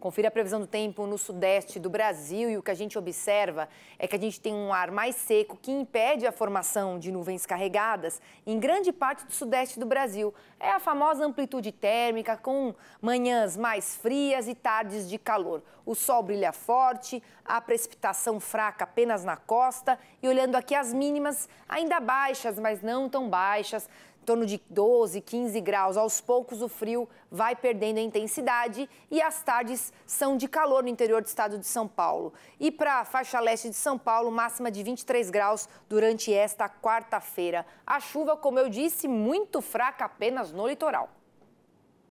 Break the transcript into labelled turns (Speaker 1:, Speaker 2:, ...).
Speaker 1: Confira a previsão do tempo no sudeste do Brasil e o que a gente observa é que a gente tem um ar mais seco que impede a formação de nuvens carregadas em grande parte do sudeste do Brasil. É a famosa amplitude térmica com manhãs mais frias e tardes de calor. O sol brilha forte, a precipitação fraca apenas na costa e olhando aqui as mínimas ainda baixas, mas não tão baixas torno de 12, 15 graus. Aos poucos o frio vai perdendo a intensidade e as tardes são de calor no interior do estado de São Paulo. E para a faixa leste de São Paulo, máxima de 23 graus durante esta quarta-feira. A chuva, como eu disse, muito fraca apenas no litoral.